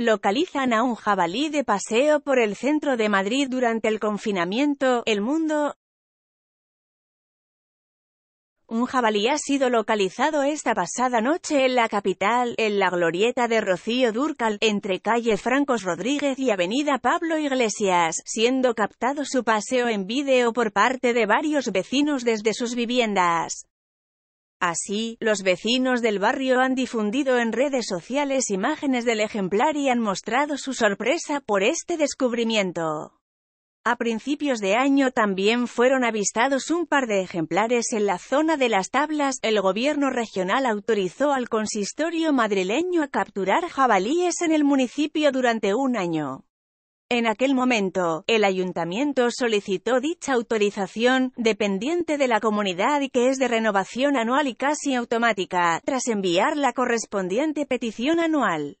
localizan a un jabalí de paseo por el centro de Madrid durante el confinamiento. El mundo. Un jabalí ha sido localizado esta pasada noche en la capital, en la glorieta de Rocío Durcal, entre calle Francos Rodríguez y avenida Pablo Iglesias, siendo captado su paseo en vídeo por parte de varios vecinos desde sus viviendas. Así, los vecinos del barrio han difundido en redes sociales imágenes del ejemplar y han mostrado su sorpresa por este descubrimiento. A principios de año también fueron avistados un par de ejemplares en la zona de las tablas. El gobierno regional autorizó al consistorio madrileño a capturar jabalíes en el municipio durante un año. En aquel momento, el ayuntamiento solicitó dicha autorización, dependiente de la comunidad y que es de renovación anual y casi automática, tras enviar la correspondiente petición anual.